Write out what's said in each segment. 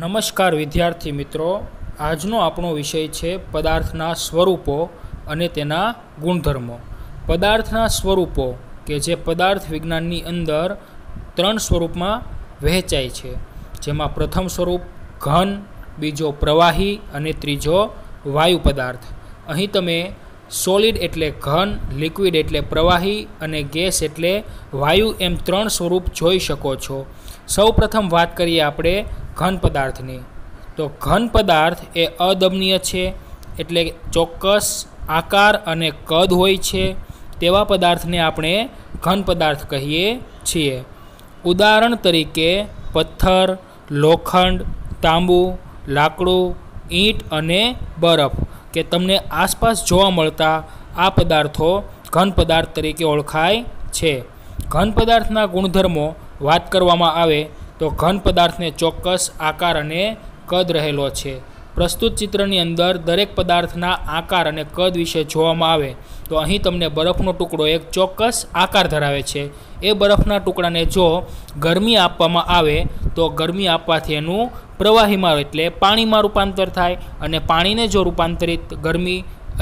નમસ્કાર વિદ્યાર્થી મિત્રો આજનો આપણો વિષય છે પદાર્થના સ્વરૂપો અને તેના ગુણધર્મો પદાર્થના સ્વરૂપો કે જે પદાર્થ વિજ્ઞાનની અંદર ત્રણ સ્વરૂપમાં વહેંચાય છે જેમાં પ્રથમ સ્વરૂપ ઘન બીજો પ્રવાહી અને ત્રીજો વાયુ પદાર્થ અહીં તમે સોલિડ એટલે ઘન લિક્વિડ એટલે પ્રવાહી અને ગેસ એટલે વાયુ એમ ત્રણ સ્વરૂપ જોઈ શકો છો સૌ પ્રથમ વાત કરીએ આપણે ઘન પદાર્થની તો ઘન પદાર્થ એ અદમનીય છે એટલે ચોક્કસ આકાર અને કદ હોય છે તેવા પદાર્થને આપણે ઘન પદાર્થ કહીએ છીએ ઉદાહરણ તરીકે પથ્થર લોખંડ તાંબુ લાકડું ઈંટ અને બરફ કે તમને આસપાસ જોવા મળતા આ પદાર્થો ઘન પદાર્થ તરીકે ઓળખાય છે ઘન પદાર્થના ગુણધર્મો વાત કરવામાં આવે તો ઘન પદાર્થને ચોક્કસ આકાર અને કદ રહેલો છે પ્રસ્તુત ચિત્રની અંદર દરેક પદાર્થના આકાર અને કદ વિશે જોવામાં આવે તો અહીં તમને બરફનો ટુકડો એક ચોક્કસ આકાર ધરાવે છે એ બરફના ટુકડાને જો ગરમી આપવામાં આવે તો ગરમી આપવાથી એનું પ્રવાહીમાં એટલે પાણીમાં રૂપાંતર થાય અને પાણીને જો રૂપાંતરિત ગરમી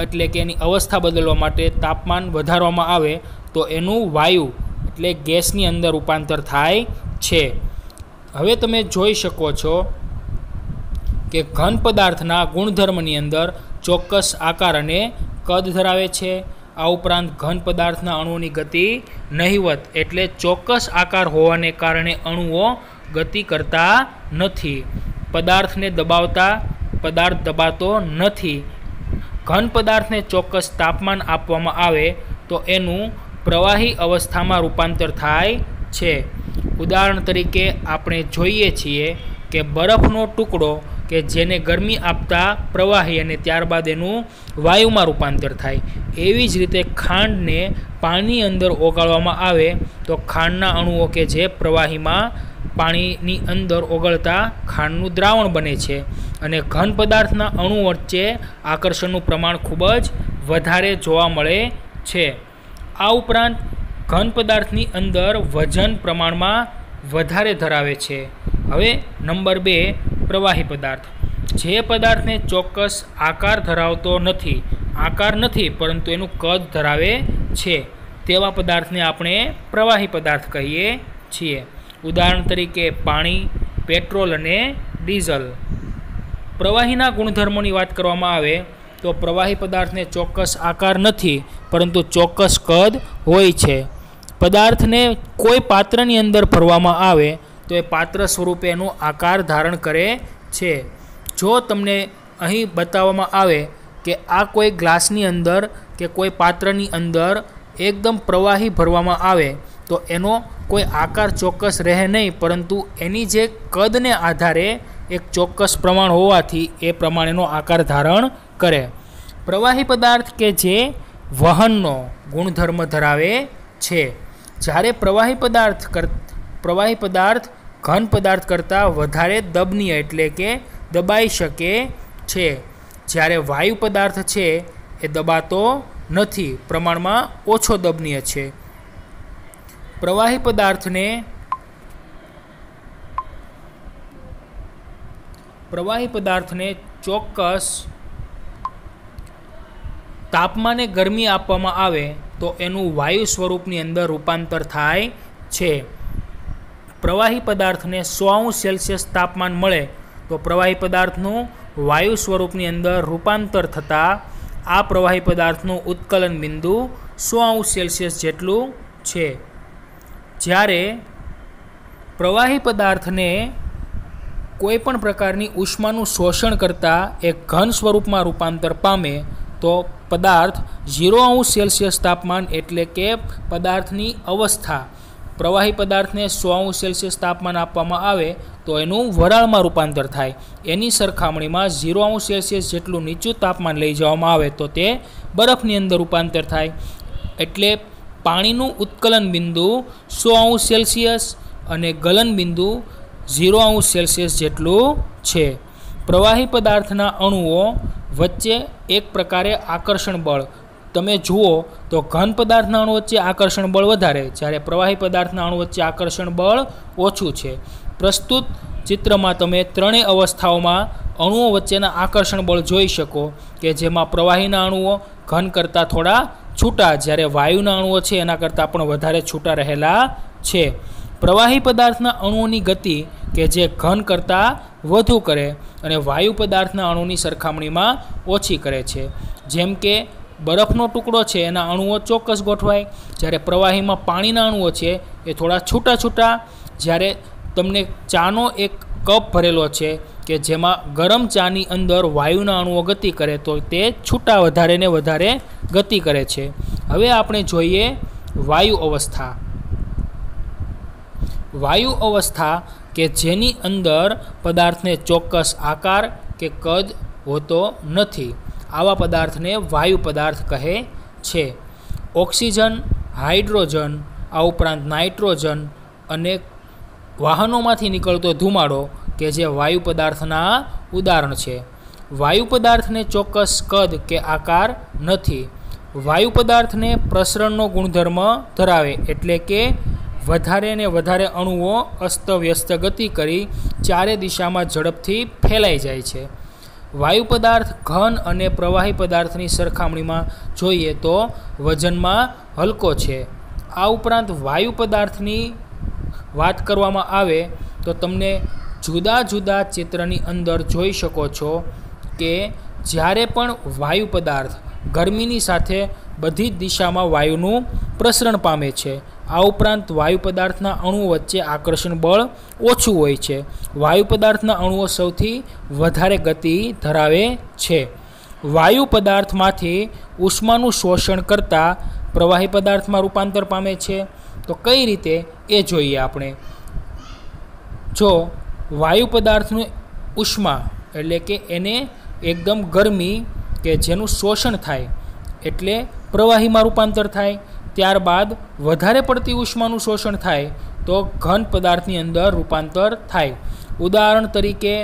એટલે કે એની અવસ્થા બદલવા માટે તાપમાન વધારવામાં આવે તો એનું વાયુ એટલે ગેસની અંદર રૂપાંતર થાય છે હવે તમે જોઈ શકો છો કે ઘન પદાર્થના ગુણધર્મની અંદર ચોક્કસ આકાર અને કદ ધરાવે છે આ ઉપરાંત ઘન પદાર્થના અણુઓની ગતિ નહીવત એટલે ચોક્કસ આકાર હોવાને કારણે અણુઓ ગતિ કરતા નથી પદાર્થને દબાવતા પદાર્થ દબાતો નથી ઘન પદાર્થને ચોક્કસ તાપમાન આપવામાં આવે તો એનું પ્રવાહી અવસ્થામાં રૂપાંતર થાય છે ઉદાહરણ તરીકે આપણે જોઈએ છીએ કે બરફનો ટુકડો કે જેને ગરમી આપતા પ્રવાહી અને ત્યારબાદ એનું વાયુમાં રૂપાંતર થાય એવી જ રીતે ખાંડને પાણી અંદર ઓગાળવામાં આવે તો ખાંડના અણુઓ કે જે પ્રવાહીમાં પાણીની અંદર ઓગળતા ખાંડનું દ્રાવણ બને છે અને ઘન પદાર્થના અણુ વચ્ચે આકર્ષણનું પ્રમાણ ખૂબ જ વધારે જોવા મળે છે આ ઉપરાંત ઘન પદાર્થની અંદર વજન પ્રમાણમાં વધારે ધરાવે છે હવે નંબર બે પ્રવાહી પદાર્થ જે પદાર્થને ચોક્કસ આકાર ધરાવતો નથી આકાર નથી પરંતુ એનું કદ ધરાવે છે તેવા પદાર્થને આપણે પ્રવાહી પદાર્થ કહીએ છીએ ઉદાહરણ તરીકે પાણી પેટ્રોલ અને ડીઝલ પ્રવાહીના ગુણધર્મોની વાત કરવામાં આવે તો પ્રવાહી પદાર્થને ચોક્કસ આકાર નથી પરંતુ ચોક્કસ કદ હોય છે પદાર્થને કોઈ પાત્રની અંદર ભરવામાં આવે તો એ પાત્ર સ્વરૂપે એનો આકાર ધારણ કરે છે જો તમને અહીં બતાવવામાં આવે કે આ કોઈ ગ્લાસની અંદર કે કોઈ પાત્રની અંદર એકદમ પ્રવાહી ભરવામાં આવે તો એનો કોઈ આકાર ચોક્કસ રહે નહીં પરંતુ એની જે કદને આધારે એક ચોક્કસ પ્રમાણ હોવાથી એ પ્રમાણેનો આકાર ધારણ કરે પ્રવાહી પદાર્થ કે જે વહનનો ગુણધર્મ ધરાવે છે જ્યારે પ્રવાહી પદાર્થ કર પ્રવાહી પદાર્થ ઘન પદાર્થ કરતાં વધારે દબનીય એટલે કે દબાઈ શકે છે જ્યારે વાયુ પદાર્થ છે એ દબાતો નથી પ્રમાણમાં ઓછો દબનીય છે પ્રવાહી પદાર્થને પ્રવાહી પદાર્થને ચોક્કસ તાપમાને ગરમી આપવામાં આવે તો એનું વાયુ સ્વરૂપની અંદર રૂપાંતર થાય છે પ્રવાહી પદાર્થને સો સેલ્સિયસ તાપમાન મળે તો પ્રવાહી પદાર્થનું વાયુ સ્વરૂપની અંદર રૂપાંતર થતાં આ પ્રવાહી પદાર્થનું ઉત્કલન બિંદુ સો સેલ્સિયસ જેટલું છે જ્યારે પ્રવાહી પદાર્થને કોઈપણ પ્રકારની ઉષ્માનું શોષણ કરતાં એ ઘન સ્વરૂપમાં રૂપાંતર પામે તો પદાર્થ ઝીરો અંશ સેલ્સિયસ તાપમાન એટલે કે પદાર્થની અવસ્થા પ્રવાહી પદાર્થને સો અંશ સેલ્સિયસ તાપમાન આપવામાં આવે તો એનું વરાળમાં રૂપાંતર થાય એની સરખામણીમાં ઝીરો અંશ સેલ્સિયસ જેટલું નીચું તાપમાન લઈ જવામાં આવે તો તે બરફની અંદર રૂપાંતર થાય એટલે પાણીનું ઉત્કલન બિંદુ સો અંશ સેલ્સિયસ અને ગલન બિંદુ ઝીરો અંશ સેલ્સિયસ જેટલું છે પ્રવાહી પદાર્થના અણુઓ વચ્ચે એક પ્રકારે આકર્ષણ બળ તમે જુઓ તો ઘન પદાર્થના અણુ વચ્ચે આકર્ષણ બળ વધારે જ્યારે પ્રવાહી પદાર્થના અણુ વચ્ચે આકર્ષણ બળ ઓછું છે પ્રસ્તુત ચિત્રમાં તમે ત્રણેય અવસ્થાઓમાં અણુઓ વચ્ચેના આકર્ષણ બળ જોઈ શકો કે જેમાં પ્રવાહીના અણુઓ ઘન કરતાં થોડા છૂટા જ્યારે વાયુના અણુઓ છે એના કરતાં પણ વધારે છૂટા રહેલા છે પ્રવાહી પદાર્થના અણુઓની ગતિ કે જે ઘન કરતાં વધુ કરે અને વાયુ પદાર્થના અણુની સરખામણીમાં ઓછી કરે છે જેમ કે બરફનો ટુકડો છે એના અણુઓ ચોક્કસ ગોઠવાય જ્યારે પ્રવાહીમાં પાણીના અણુઓ છે એ થોડા છૂટા છૂટા જ્યારે તમને ચાનો એક કપ ભરેલો છે કે જેમાં ગરમ ચાની અંદર વાયુના અણુઓ ગતિ કરે તો તે છૂટા વધારે ને વધારે ગતિ કરે છે હવે આપણે જોઈએ વાયુ અવસ્થા વાયુ અવસ્થા કે જેની અંદર પદાર્થને ચોક્કસ આકાર કે કદ હોતો નથી આવા પદાર્થને વાયુ પદાર્થ કહે છે ઓક્સિજન હાઇડ્રોજન આ ઉપરાંત નાઇટ્રોજન અને વાહનોમાંથી નીકળતો ધુમાડો કે જે વાયુ પદાર્થના ઉદાહરણ છે વાયુ પદાર્થને ચોક્કસ કદ કે આકાર નથી વાયુ પદાર્થને પ્રસરણનો ગુણધર્મ ધરાવે એટલે કે વધારે ને વધારે અણુઓ અસ્તવ્યસ્ત ગતિ કરી ચારે દિશામાં ઝડપથી ફેલાઈ જાય છે વાયુ પદાર્થ ઘન અને પ્રવાહી પદાર્થની સરખામણીમાં જોઈએ તો વજનમાં હલકો છે આ ઉપરાંત વાયુ પદાર્થની વાત કરવામાં આવે તો તમને જુદા જુદા ચિત્રની અંદર જોઈ શકો છો કે જ્યારે પણ વાયુ પદાર્થ ગરમીની સાથે બધી જ દિશામાં વાયુનું પ્રસરણ પામે છે આ ઉપરાંત વાયુ પદાર્થના અણુઓ વચ્ચે આકર્ષણ બળ ઓછું હોય છે વાયુ પદાર્થના અણુઓ સૌથી વધારે ગતિ ધરાવે છે વાયુ પદાર્થમાંથી ઉષ્માનું શોષણ કરતાં પ્રવાહી પદાર્થમાં રૂપાંતર પામે છે તો કઈ રીતે એ જોઈએ આપણે જો વાયુ પદાર્થનું ઉષ્મા એટલે કે એને એકદમ ગરમી કે જેનું શોષણ થાય એટલે પ્રવાહીમાં રૂપાંતર થાય ત્યારબાદ વધારે પડતી ઉષ્માનું શોષણ થાય તો ઘન પદાર્થની અંદર રૂપાંતર થાય ઉદાહરણ તરીકે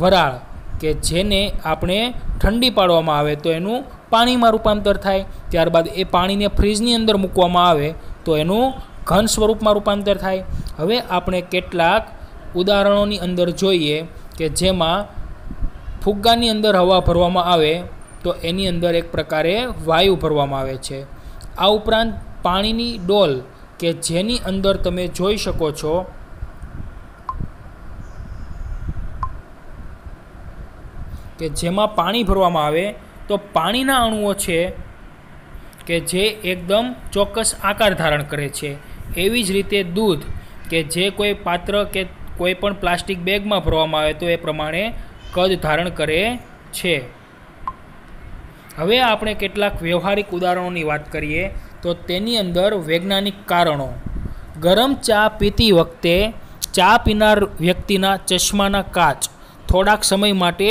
વરાળ કે જેને આપણે ઠંડી પાડવામાં આવે તો એનું પાણીમાં રૂપાંતર થાય ત્યારબાદ એ પાણીને ફ્રીજની અંદર મૂકવામાં આવે તો એનું ઘન સ્વરૂપમાં રૂપાંતર થાય હવે આપણે કેટલાક ઉદાહરણોની અંદર જોઈએ કે જેમાં ફુગ્ગાની અંદર હવા ભરવામાં આવે તો એની અંદર એક પ્રકારે વાયુ ભરવામાં આવે છે આ ઉપરાંત પાણીની ડોલ કે જેની અંદર તમે જોઈ શકો છો કે જેમાં પાણી ભરવામાં આવે તો પાણીના અણુઓ છે કે જે એકદમ ચોક્કસ આકાર ધારણ કરે છે એવી જ રીતે દૂધ કે જે કોઈ પાત્ર કે કોઈ પણ પ્લાસ્ટિક બેગમાં ભરવામાં આવે તો એ પ્રમાણે કદ ધારણ કરે છે હવે આપણે કેટલાક વ્યવહારિક ઉદાહરણોની વાત કરીએ તો તેની અંદર વૈજ્ઞાનિક કારણો ગરમ ચા પીતી વખતે ચા પીનાર વ્યક્તિના ચશ્માના કાચ થોડાક સમય માટે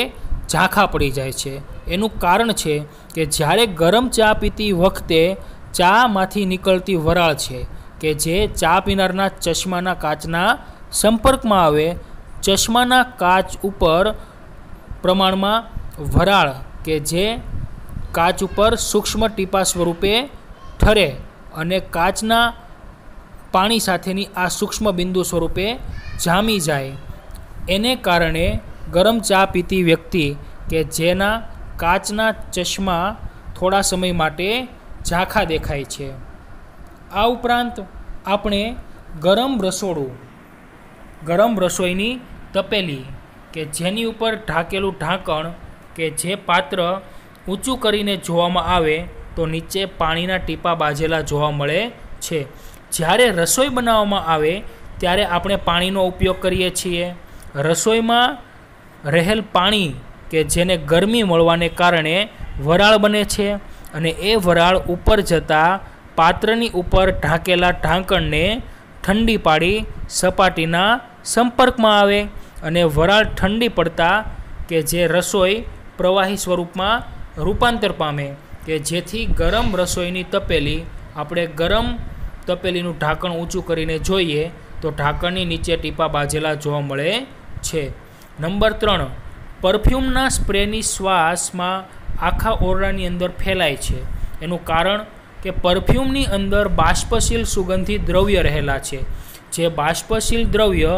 ઝાંખા પડી જાય છે એનું કારણ છે કે જ્યારે ગરમ ચા પીતી વખતે ચામાંથી નીકળતી વરાળ છે કે જે ચા પીનારના ચશ્માના કાચના સંપર્કમાં આવે ચશ્માના કાચ ઉપર પ્રમાણમાં વરાળ કે જે કાચ ઉપર સૂક્ષ્મ ટીપા સ્વરૂપે ઠરે અને કાચના પાણી સાથેની આ સૂક્ષ્મ બિંદુ સ્વરૂપે જામી જાય એને કારણે ગરમ ચા પીતી વ્યક્તિ કે જેના કાચના ચશ્મા થોડા સમય માટે ઝાંખા દેખાય છે આ ઉપરાંત આપણે ગરમ રસોડું ગરમ રસોઈની તપેલી કે જેની ઉપર ઢાંકેલું ઢાંકણ કે જે પાત્ર ઊંચું કરીને જોવામાં આવે તો નીચે પાણીના ટીપાં બાજેલા જોવા મળે છે જ્યારે રસોઈ બનાવવામાં આવે ત્યારે આપણે પાણીનો ઉપયોગ કરીએ છીએ રસોઈમાં રહેલ પાણી કે જેને ગરમી મળવાને કારણે વરાળ બને છે અને એ વરાળ ઉપર જતાં પાત્રની ઉપર ઢાંકેલા ઢાંકણને ઠંડી પાડી સપાટીના સંપર્કમાં આવે અને વરાળ ઠંડી પડતા કે જે રસોઈ પ્રવાહી સ્વરૂપમાં રૂપાંતર પામે કે જેથી ગરમ રસોઈની તપેલી આપણે ગરમ તપેલીનું ઢાંકણ ઊંચું કરીને જોઈએ તો ઢાંકણની નીચે ટીપા બાજેલા જોવા મળે છે નંબર ત્રણ પરફ્યુમના સ્પ્રેની શ્વાસમાં આખા ઓરડાની અંદર ફેલાય છે એનું કારણ કે પરફ્યુમની અંદર બાષ્પશીલ સુગંધી દ્રવ્ય રહેલા છે જે બાષ્પશીલ દ્રવ્ય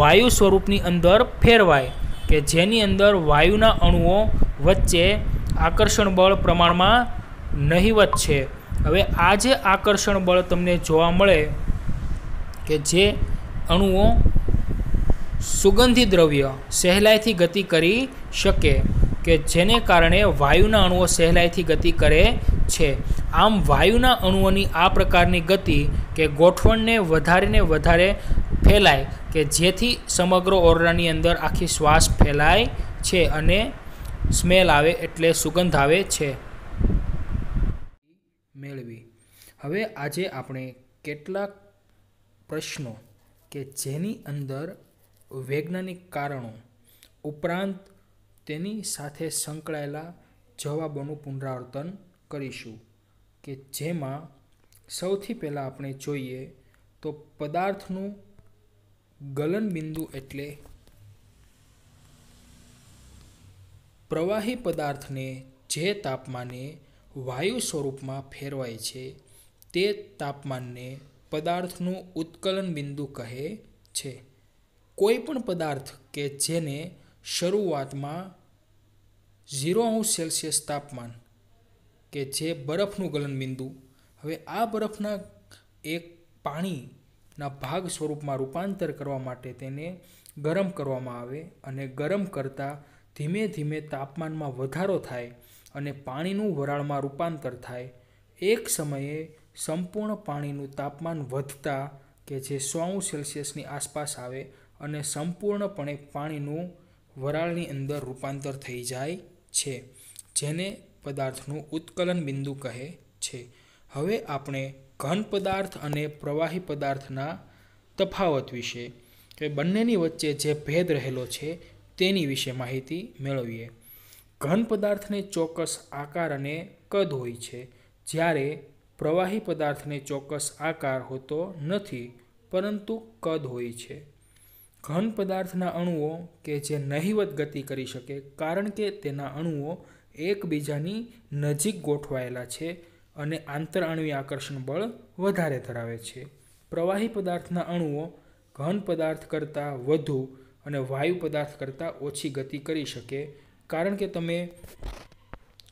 વાયુ સ્વરૂપની અંદર ફેરવાય કે જેની અંદર વાયુના અણુઓ વચ્ચે આકર્ષણ બળ પ્રમાણમાં નહિવત છે હવે આ જે આકર્ષણ બળ તમને જોવા મળે કે જે અણુઓ સુગંધી દ્રવ્ય સહેલાઈથી ગતિ કરી શકે કે જેને કારણે વાયુના અણુઓ સહેલાઈથી ગતિ કરે છે આમ વાયુના અણુઓની આ પ્રકારની ગતિ કે ગોઠવણને વધારેને વધારે ફેલાય કે જેથી સમગ્ર ઓરડાની અંદર આખી શ્વાસ ફેલાય છે અને સ્મેલ આવે એટલે સુગંધ આવે છે મેળવી હવે આજે આપણે કેટલાક પ્રશ્નો કે જેની અંદર વૈજ્ઞાનિક કારણો ઉપરાંત તેની સાથે સંકળાયેલા જવાબોનું પુનરાવર્તન કરીશું કે જેમાં સૌથી પહેલાં આપણે જોઈએ તો પદાર્થનું ગલનબિંદુ એટલે પ્રવાહી પદાર્થને જે તાપમાને વાયુ સ્વરૂપમાં ફેરવાય છે તે તાપમાનને પદાર્થનું ઉત્કલન બિંદુ કહે છે કોઈ પણ પદાર્થ કે જેને શરૂઆતમાં ઝીરો અંશ સેલ્સિયસ તાપમાન કે જે બરફનું બિંદુ હવે આ બરફના એક પાણીના ભાગ સ્વરૂપમાં રૂપાંતર કરવા માટે તેને ગરમ કરવામાં આવે અને ગરમ કરતાં ધીમે ધીમે તાપમાનમાં વધારો થાય અને પાણીનું વરાળમાં રૂપાંતર થાય એક સમયે સંપૂર્ણ પાણીનું તાપમાન વધતાં કે જે સોળું સેલ્સિયસની આસપાસ આવે અને સંપૂર્ણપણે પાણીનું વરાળની અંદર રૂપાંતર થઈ જાય છે જેને પદાર્થનું ઉત્કલન બિંદુ કહે છે હવે આપણે ઘન પદાર્થ અને પ્રવાહી પદાર્થના તફાવત વિશે કે બંનેની વચ્ચે જે ભેદ રહેલો છે તેની વિશે માહિતી મેળવીએ ઘન પદાર્થને ચોક્કસ આકાર અને કદ હોય છે જ્યારે પ્રવાહી પદાર્થને ચોક્કસ આકાર હોતો નથી પરંતુ કદ હોય છે ઘન પદાર્થના અણુઓ કે જે નહિવત ગતિ કરી શકે કારણ કે તેના અણુઓ એકબીજાની નજીક ગોઠવાયેલા છે અને આંતરઅણુય આકર્ષણ બળ વધારે ધરાવે છે પ્રવાહી પદાર્થના અણુઓ ઘન પદાર્થ કરતાં વધુ અને વાયુ પદાર્થ કરતાં ઓછી ગતિ કરી શકે કારણ કે તમે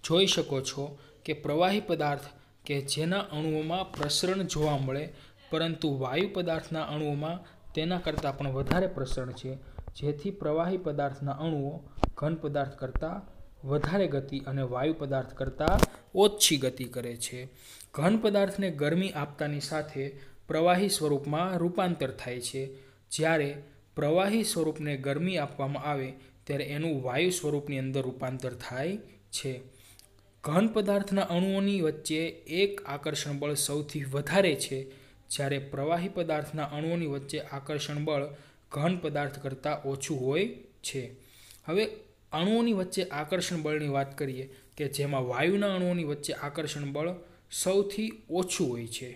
જોઈ શકો છો કે પ્રવાહી પદાર્થ કે જેના અણુઓમાં પ્રસરણ જોવા મળે પરંતુ વાયુ પદાર્થના અણુઓમાં તેના કરતાં પણ વધારે પ્રસરણ છે જેથી પ્રવાહી પદાર્થના અણુઓ ઘન પદાર્થ કરતાં વધારે ગતિ અને વાયુ પદાર્થ કરતાં ઓછી ગતિ કરે છે ઘન પદાર્થને ગરમી આપતાની સાથે પ્રવાહી સ્વરૂપમાં રૂપાંતર થાય છે જ્યારે પ્રવાહી સ્વરૂપને ગરમી આપવામાં આવે ત્યારે એનું વાયુ સ્વરૂપની અંદર રૂપાંતર થાય છે ઘન પદાર્થના અણુઓની વચ્ચે એક આકર્ષણ બળ સૌથી વધારે છે જ્યારે પ્રવાહી પદાર્થના અણુઓની વચ્ચે આકર્ષણ બળ ઘન પદાર્થ કરતાં ઓછું હોય છે હવે અણુઓની વચ્ચે આકર્ષણ બળની વાત કરીએ કે જેમાં વાયુના અણુઓની વચ્ચે આકર્ષણ બળ સૌથી ઓછું હોય છે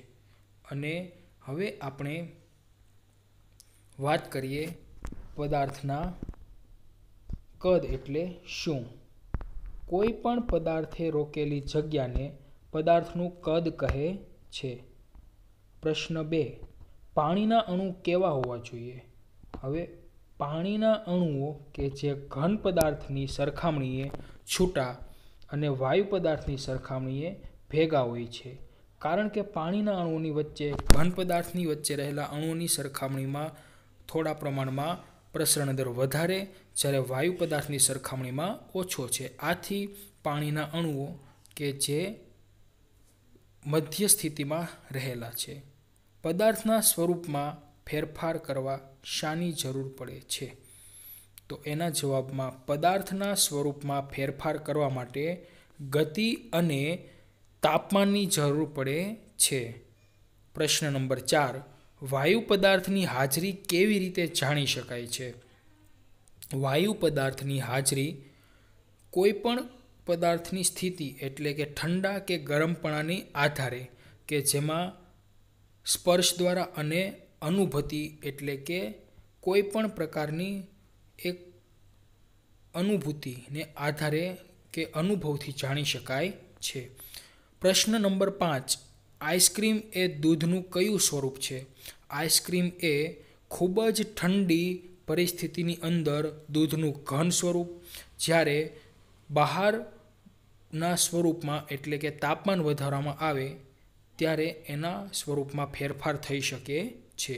અને હવે આપણે વાત કરીએ પદાર્થના કદ એટલે શું કોઈ પણ પદાર્થે રોકેલી જગ્યાને પદાર્થનું કદ કહે છે પ્રશ્ન બે પાણીના અણુ કેવા હોવા જોઈએ હવે પાણીના અણુઓ કે જે ઘન પદાર્થની સરખામણીએ છૂટા અને વાયુ પદાર્થની સરખામણીએ ભેગા હોય છે કારણ કે પાણીના અણુઓની વચ્ચે ઘન પદાર્થની વચ્ચે રહેલા અણુઓની સરખામણીમાં થોડા પ્રમાણમાં પ્રસરણ દર વધારે જ્યારે વાયુ પદાર્થની સરખામણીમાં ઓછો છે આથી પાણીના અણુઓ કે જે મધ્ય સ્થિતિમાં રહેલા છે પદાર્થના સ્વરૂપમાં ફેરફાર કરવા શાની જરૂર પડે છે તો એના જવાબમાં પદાર્થના સ્વરૂપમાં ફેરફાર કરવા માટે ગતિ અને તાપમાનની જરૂર પડે છે પ્રશ્ન નંબર ચાર વાયુ પદાર્થની હાજરી કેવી રીતે જાણી શકાય છે વાયુ પદાર્થની હાજરી કોઈપણ પદાર્થની સ્થિતિ એટલે કે ઠંડા કે ગરમપણાની આધારે કે જેમાં સ્પર્શ દ્વારા અને અનુભૂતિ એટલે કે કોઈ પણ પ્રકારની એક અનુભૂતિને આધારે કે અનુભવથી જાણી શકાય છે પ્રશ્ન નંબર પાંચ આઈસ્ક્રીમ એ દૂધનું કયું સ્વરૂપ છે આઈસ્ક્રીમ એ ખૂબ જ ઠંડી પરિસ્થિતિની અંદર દૂધનું ઘન સ્વરૂપ જ્યારે બહારના સ્વરૂપમાં એટલે કે તાપમાન વધારવામાં આવે ત્યારે એના સ્વરૂપમાં ફેરફાર થઈ શકે છે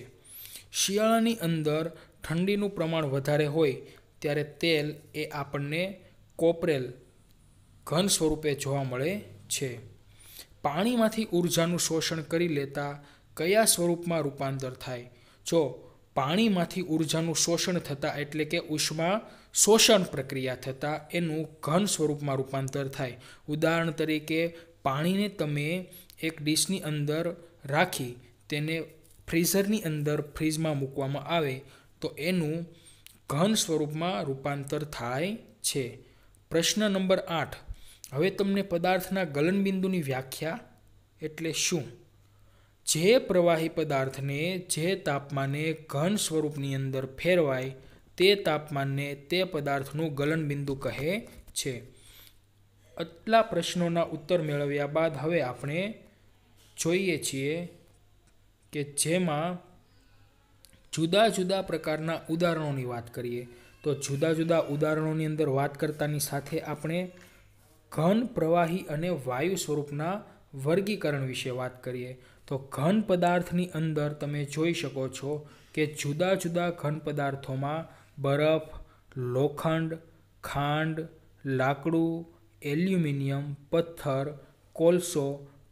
શિયાળાની અંદર ઠંડીનું પ્રમાણ વધારે હોય ત્યારે તેલ એ આપણને કોપરેલ ઘન સ્વરૂપે જોવા મળે છે પાણીમાંથી ઉર્જાનું શોષણ કરી લેતા કયા સ્વરૂપમાં રૂપાંતર થાય જો પાણીમાંથી ઉર્જાનું શોષણ થતાં એટલે કે ઉષ્મા શોષણ પ્રક્રિયા થતાં એનું ઘન સ્વરૂપમાં રૂપાંતર થાય ઉદાહરણ તરીકે પાણીને તમે એક ડીશની અંદર રાખી તેને ફ્રીઝરની અંદર ફ્રીજમાં મૂકવામાં આવે તો એનું ઘન સ્વરૂપમાં રૂપાંતર થાય છે પ્રશ્ન નંબર આઠ હવે તમને પદાર્થના ગલનબિંદુની વ્યાખ્યા એટલે શું જે પ્રવાહી પદાર્થને જે તાપમાને ઘન સ્વરૂપની અંદર ફેરવાય તે તાપમાનને તે પદાર્થનું ગલનબિંદુ કહે છે આટલા પ્રશ્નોના ઉત્તર મેળવ્યા બાદ હવે આપણે જોઈએ છીએ કે જેમાં જુદા જુદા પ્રકારના ઉદાહરણોની વાત કરીએ તો જુદા જુદા ઉદાહરણોની અંદર વાત કરતાની સાથે આપણે ઘન પ્રવાહી અને વાયુ સ્વરૂપના વર્ગીકરણ વિશે વાત કરીએ તો ઘન પદાર્થની અંદર તમે જોઈ શકો છો કે જુદા જુદા ઘન પદાર્થોમાં બરફ લોખંડ ખાંડ લાકડું એલ્યુમિનિયમ પથ્થર કોલસો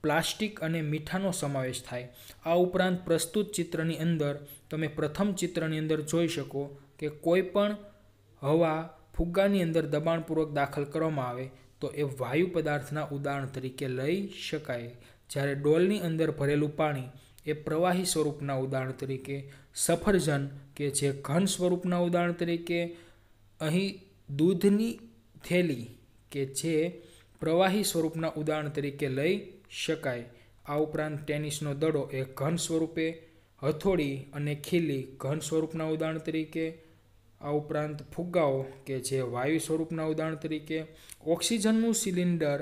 પ્લાસ્ટિક અને મીઠાનો સમાવેશ થાય આ ઉપરાંત પ્રસ્તુત ચિત્રની અંદર તમે પ્રથમ ચિત્રની અંદર જોઈ શકો કે કોઈ પણ હવા ફુગ્ગાની અંદર દબાણપૂર્વક દાખલ કરવામાં આવે તો એ વાયુ પદાર્થના ઉદાહરણ તરીકે લઈ શકાય જ્યારે ડોલની અંદર ભરેલું પાણી એ પ્રવાહી સ્વરૂપના ઉદાહરણ તરીકે સફરજન કે જે ઘન સ્વરૂપના ઉદાહરણ તરીકે અહીં દૂધની થેલી કે જે પ્રવાહી સ્વરૂપના ઉદાહરણ તરીકે લઈ શકાય આ ઉપરાંત ટેનિસનો દડો એ ઘન સ્વરૂપે હથોડી અને ખીલી ઘન સ્વરૂપના ઉદાહરણ તરીકે આ ઉપરાંત ફુગ્ગાઓ કે જે વાયુ સ્વરૂપના ઉદાહરણ તરીકે ઓક્સિજનનું સિલિન્ડર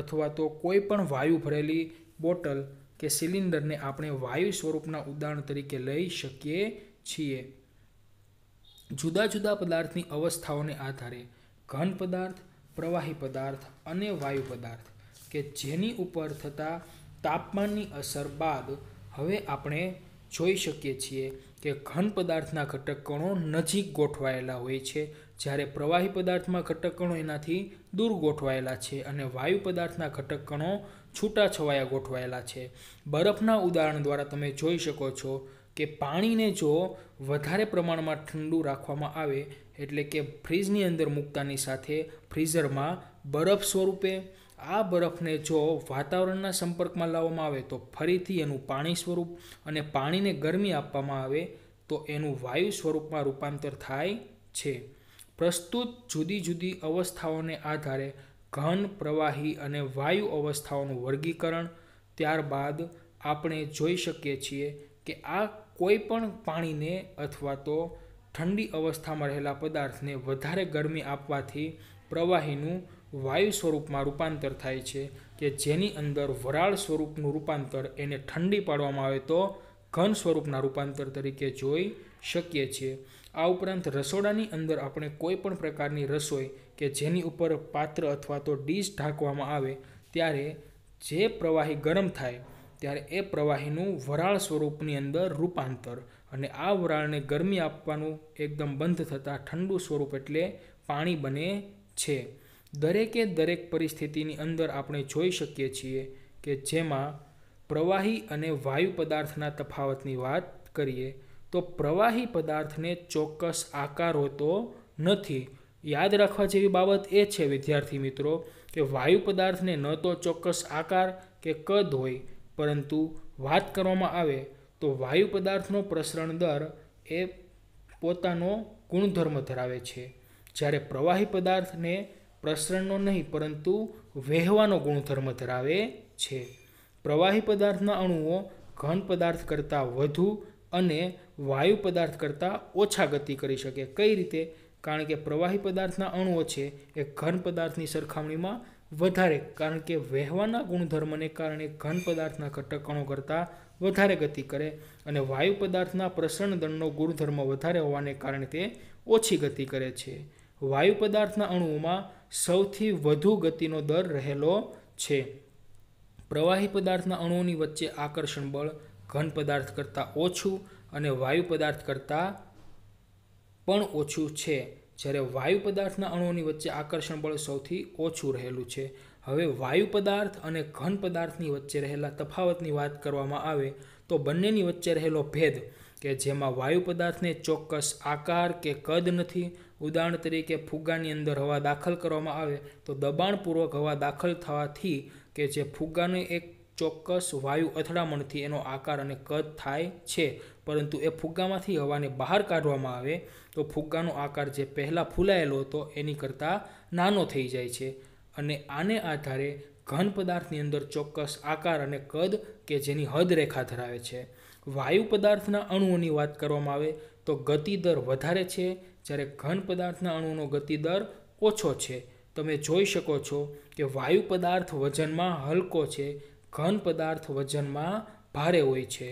અથવા તો કોઈ પણ વાયુ ભરેલી બોટલ કે સિલિન્ડરને આપણે વાયુ સ્વરૂપના ઉદાહરણ તરીકે લઈ શકીએ છીએ જુદા જુદા પદાર્થની અવસ્થાઓને આધારે ઘન પદાર્થ પ્રવાહી પદાર્થ અને વાયુ પદાર્થ કે જેની ઉપર થતા તાપમાનની અસર બાદ હવે આપણે જોઈ શકીએ છીએ કે ઘન પદાર્થના ઘટક કણો નજીક ગોઠવાયેલા હોય છે જ્યારે પ્રવાહી પદાર્થમાં ઘટક કણો એનાથી દૂર ગોઠવાયેલા છે અને વાયુ પદાર્થના ઘટક કણો છૂટાછવાયા ગોઠવાયેલા છે બરફના ઉદાહરણ દ્વારા તમે જોઈ શકો છો કે પાણીને જો વધારે પ્રમાણમાં ઠંડુ રાખવામાં આવે એટલે કે ફ્રીજની અંદર મૂકતાની સાથે ફ્રીઝરમાં બરફ સ્વરૂપે આ બરફને જો વાતાવરણના સંપર્કમાં લાવવામાં આવે તો ફરીથી એનું પાણી સ્વરૂપ અને પાણીને ગરમી આપવામાં આવે તો એનું વાયુ સ્વરૂપમાં રૂપાંતર થાય છે પ્રસ્તુત જુદી જુદી અવસ્થાઓને આધારે ઘન પ્રવાહી અને વાયુ અવસ્થાઓનું વર્ગીકરણ ત્યારબાદ આપણે જોઈ શકીએ છીએ કે આ કોઈ પણ પાણીને અથવા તો ઠંડી અવસ્થામાં રહેલા પદાર્થને વધારે ગરમી આપવાથી પ્રવાહીનું વાયુ સ્વરૂપમાં રૂપાંતર થાય છે કે જેની અંદર વરાળ સ્વરૂપનું રૂપાંતર એને ઠંડી પાડવામાં આવે તો ઘન સ્વરૂપના રૂપાંતર તરીકે જોઈ શકીએ છીએ આ ઉપરાંત રસોડાની અંદર આપણે કોઈ પણ પ્રકારની રસોઈ કે જેની ઉપર પાત્ર અથવા તો ડીશ ઢાંકવામાં આવે ત્યારે જે પ્રવાહી ગરમ થાય ત્યારે એ પ્રવાહીનું વરાળ સ્વરૂપની અંદર રૂપાંતર અને આ વરાળને ગરમી આપવાનું એકદમ બંધ થતાં ઠંડુ સ્વરૂપ એટલે પાણી બને છે દરેકે દરેક પરિસ્થિતિની અંદર આપણે જોઈ શકીએ છીએ કે જેમાં પ્રવાહી અને વાયુ પદાર્થના તફાવતની વાત કરીએ તો પ્રવાહી પદાર્થને ચોક્કસ આકાર હોતો નથી યાદ રાખવા જેવી બાબત એ છે વિદ્યાર્થી મિત્રો કે વાયુ પદાર્થને ન તો ચોક્કસ આકાર કે કદ હોય પરંતુ વાત કરવામાં આવે તો વાયુ પદાર્થનો પ્રસરણ દર એ પોતાનો ગુણધર્મ ધરાવે છે જ્યારે પ્રવાહી પદાર્થને પ્રસરણનો નહીં પરંતુ વહેવાનો ગુણધર્મ ધરાવે છે પ્રવાહી પદાર્થના અણુઓ ઘન પદાર્થ કરતાં વધુ અને વાયુ પદાર્થ કરતાં ઓછા ગતિ કરી શકે કઈ રીતે કારણ કે પ્રવાહી પદાર્થના અણુઓ છે એ ઘન પદાર્થની સરખામણીમાં વધારે કારણ કે વહેવાના ગુણધર્મને કારણે ઘન પદાર્થના ઘટક કરતાં વધારે ગતિ કરે અને વાયુ પદાર્થના પ્રસરણ દળનો ગુણધર્મ વધારે હોવાને કારણે તે ઓછી ગતિ કરે છે વાયુ પદાર્થના અણુઓમાં સૌથી વધુ ગતિનો દર રહેલો છે પ્રવાહી પદાર્થના અણુઓની વચ્ચે આકર્ષણ બળ ઘન પદાર્થ કરતાં ઓછું અને વાયુ પદાર્થ કરતાં પણ ઓછું છે જ્યારે વાયુ પદાર્થના અણુઓની વચ્ચે આકર્ષણ બળ સૌથી ઓછું રહેલું છે હવે વાયુ પદાર્થ અને ઘન પદાર્થની વચ્ચે રહેલા તફાવતની વાત કરવામાં આવે તો બંનેની વચ્ચે રહેલો ભેદ કે જેમાં વાયુ પદાર્થને ચોક્કસ આકાર કે કદ નથી ઉદાહરણ તરીકે ફુગ્ગાની અંદર હવા દાખલ કરવામાં આવે તો દબાણપૂર્વક હવા દાખલ થવાથી કે જે ફુગ્ગાની એક ચોક્કસ વાયુ અથડામણથી એનો આકાર અને કદ થાય છે પરંતુ એ ફુગ્ગામાંથી હવાને બહાર કાઢવામાં આવે તો ફુગ્ગાનો આકાર જે પહેલાં ફૂલાયેલો હતો એની કરતાં નાનો થઈ જાય છે અને આને આધારે ઘન પદાર્થની અંદર ચોક્કસ આકાર અને કદ કે જેની હદરેખા ધરાવે છે વાયુ પદાર્થના અણુઓની વાત કરવામાં આવે તો ગતિ દર વધારે છે જ્યારે ઘન પદાર્થના અણુનો ગતિદર ઓછો છે તમે જોઈ શકો છો કે વાયુ પદાર્થ વજનમાં હલકો છે ઘન પદાર્થ વજનમાં ભારે હોય છે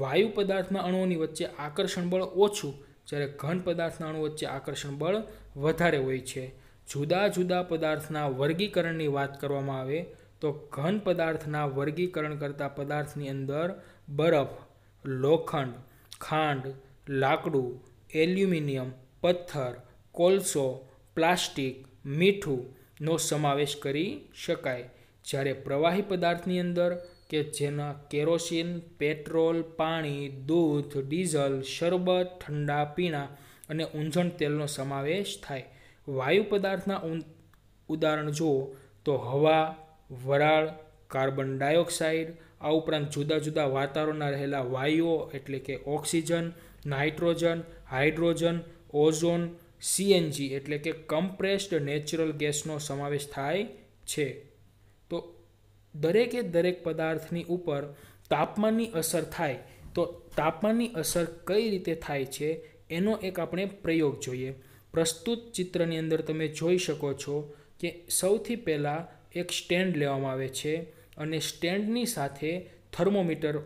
વાયુ પદાર્થના અણુઓની વચ્ચે આકર્ષણ બળ ઓછું જ્યારે ઘન પદાર્થના અણુ વચ્ચે આકર્ષણ બળ વધારે હોય છે જુદા જુદા પદાર્થના વર્ગીકરણની વાત કરવામાં આવે તો ઘન પદાર્થના વર્ગીકરણ કરતા પદાર્થની અંદર બરફ લોખંડ ખાંડ લાકડું એલ્યુમિનિયમ પથ્થર કોલસો પ્લાસ્ટિક મીઠુંનો સમાવેશ કરી શકાય જ્યારે પ્રવાહી પદાર્થની અંદર કે જેના કેરોસીન પેટ્રોલ પાણી દૂધ ડીઝલ શરબત ઠંડા પીણા અને ઊંઝણ તેલનો સમાવેશ થાય વાયુ પદાર્થના ઉદાહરણ જુઓ તો હવા વરાળ કાર્બન ડાયોક્સાઇડ આ ઉપરાંત જુદા જુદા વાતાવરણના રહેલા વાયુઓ એટલે કે oxygen nitrogen hydrogen ozone CNG એટલે કે કમ્પ્રેસ્ડ નેચરલ ગેસનો સમાવેશ થાય છે તો દરેકે દરેક પદાર્થની ઉપર તાપમાનની અસર થાય તો તાપમાનની અસર કઈ રીતે થાય છે એનો એક આપણે પ્રયોગ જોઈએ પ્રસ્તુત ચિત્રની અંદર તમે જોઈ શકો છો કે સૌથી પહેલાં એક સ્ટેન્ડ લેવામાં આવે છે અને સ્ટેન્ડની સાથે થર્મોમીટર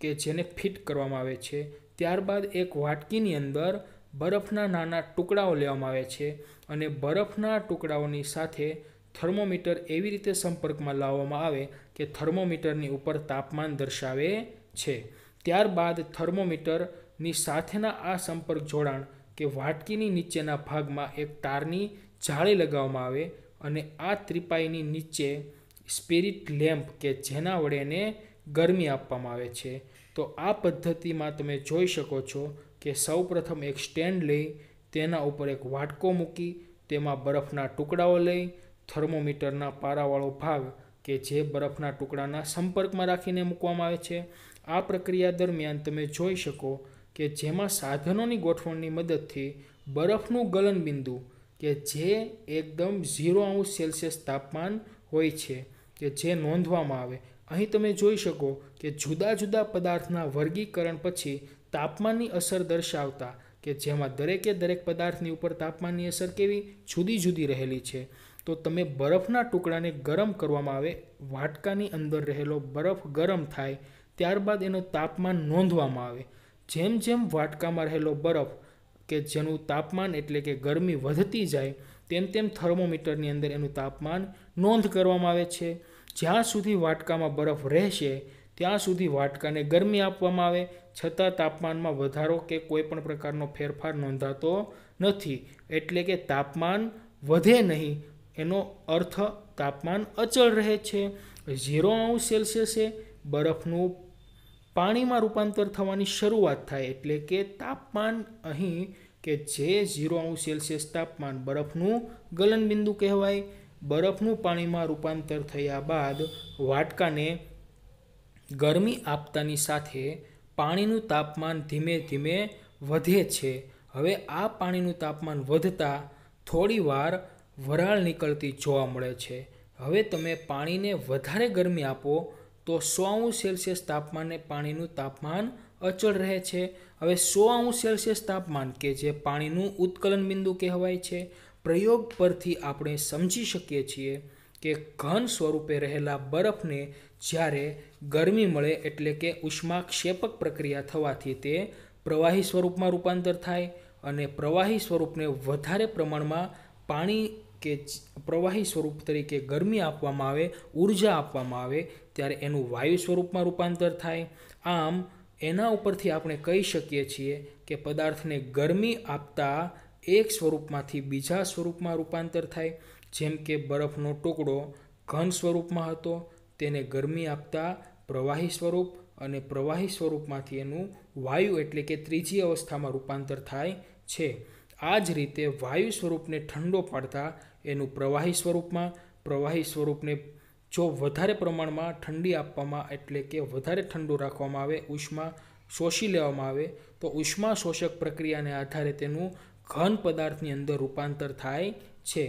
કે જેને ફિટ કરવામાં આવે છે ત્યારબાદ એક વાટકીની અંદર બરફના નાના ટુકડાઓ લેવામાં આવે છે અને બરફના ટુકડાઓની સાથે થર્મોમીટર એવી રીતે સંપર્કમાં લાવવામાં આવે કે થર્મોમીટરની ઉપર તાપમાન દર્શાવે છે ત્યારબાદ થર્મોમીટરની સાથેના આ સંપર્ક જોડાણ કે વાટકીની નીચેના ભાગમાં એક તારની જાળી લગાવવામાં આવે અને આ ત્રિપાઈની નીચે સ્પિરિટ લેમ્પ કે જેના વડે એને ગરમી આપવામાં આવે છે તો આ પદ્ધતિમાં તમે જોઈ શકો છો કે સૌ પ્રથમ એક સ્ટેન્ડ લઈ તેના ઉપર એક વાટકો મૂકી તેમાં બરફના ટુકડાઓ લઈ થર્મોમીટરના પારાવાળો ભાગ કે જે બરફના ટુકડાના સંપર્કમાં રાખીને મૂકવામાં આવે છે આ પ્રક્રિયા દરમિયાન તમે જોઈ શકો કે જેમાં સાધનોની ગોઠવણની મદદથી બરફનું ગલનબિંદુ કે જે એકદમ ઝીરો અંશ સેલ્સિયસ તાપમાન હોય છે કે જે નોંધવામાં આવે અહીં તમે જોઈ શકો કે જુદા જુદા પદાર્થના વર્ગીકરણ પછી તાપમાનની અસર દર્શાવતા કે જેમાં દરેકે દરેક પદાર્થની ઉપર તાપમાનની અસર કેવી જુદી જુદી રહેલી છે તો તમે બરફના ટુકડાને ગરમ કરવામાં આવે વાટકાની અંદર રહેલો બરફ ગરમ થાય ત્યારબાદ એનું તાપમાન નોંધવામાં આવે જેમ જેમ વાટકામાં રહેલો બરફ કે જેનું તાપમાન એટલે કે ગરમી વધતી જાય તેમ તેમ થર્મોમીટરની અંદર એનું તાપમાન નોંધ કરવામાં આવે છે જ્યાં સુધી વાટકામાં બરફ રહેશે ત્યાં સુધી વાટકાને ગરમી આપવામાં આવે છતાં તાપમાનમાં વધારો કે કોઈ પણ પ્રકારનો ફેરફાર નોંધાતો નથી એટલે કે તાપમાન વધે નહીં એનો અર્થ તાપમાન અચળ રહે છે ઝીરો અંશ સેલ્સિયસે બરફનું પાણીમાં રૂપાંતર થવાની શરૂઆત થાય એટલે કે તાપમાન અહીં કે જે ઝીરો અંશ સેલ્સિયસ તાપમાન બરફનું ગલનબિંદુ કહેવાય બરફનું પાણીમાં રૂપાંતર થયા બાદ વાટકાને ગરમી આપતાની સાથે પાણીનું તાપમાન ધીમે ધીમે વધે છે હવે આ પાણીનું તાપમાન વધતાં થોડી વાર વરાળ નીકળતી જોવા મળે છે હવે તમે પાણીને વધારે ગરમી આપો તો સો સેલ્સિયસ તાપમાને પાણીનું તાપમાન અચળ રહે છે હવે સો અંશ સેલ્સિયસ તાપમાન કે જે પાણીનું ઉત્કલન બિંદુ કહેવાય છે પ્રયોગ પરથી આપણે સમજી શકીએ છીએ કે ઘન સ્વરૂપે રહેલા બરફને જ્યારે ગરમી મળે એટલે કે ઉષ્માક્ષેપક પ્રક્રિયા થવાથી તે પ્રવાહી સ્વરૂપમાં રૂપાંતર થાય અને પ્રવાહી સ્વરૂપને વધારે પ્રમાણમાં પાણી કે પ્રવાહી સ્વરૂપ તરીકે ગરમી આપવામાં આવે ઉર્જા આપવામાં આવે ત્યારે એનું વાયુ સ્વરૂપમાં રૂપાંતર થાય આમ એના ઉપરથી આપણે કહી શકીએ છીએ કે પદાર્થને ગરમી આપતા એક સ્વરૂપમાંથી બીજા સ્વરૂપમાં રૂપાંતર થાય જેમ કે બરફનો ટુકડો ઘન સ્વરૂપમાં હતો તેને ગરમી આપતા પ્રવાહી સ્વરૂપ અને પ્રવાહી સ્વરૂપમાંથી એનું વાયુ એટલે કે ત્રીજી અવસ્થામાં રૂપાંતર થાય છે આ જ રીતે વાયુ સ્વરૂપને ઠંડો પાડતા એનું પ્રવાહી સ્વરૂપમાં પ્રવાહી સ્વરૂપને જો વધારે પ્રમાણમાં ઠંડી આપવામાં એટલે કે વધારે ઠંડુ રાખવામાં આવે ઉષ્મા શોષી લેવામાં આવે તો ઉષ્મા શોષક પ્રક્રિયાને આધારે તેનું ઘન પદાર્થની અંદર રૂપાંતર થાય છે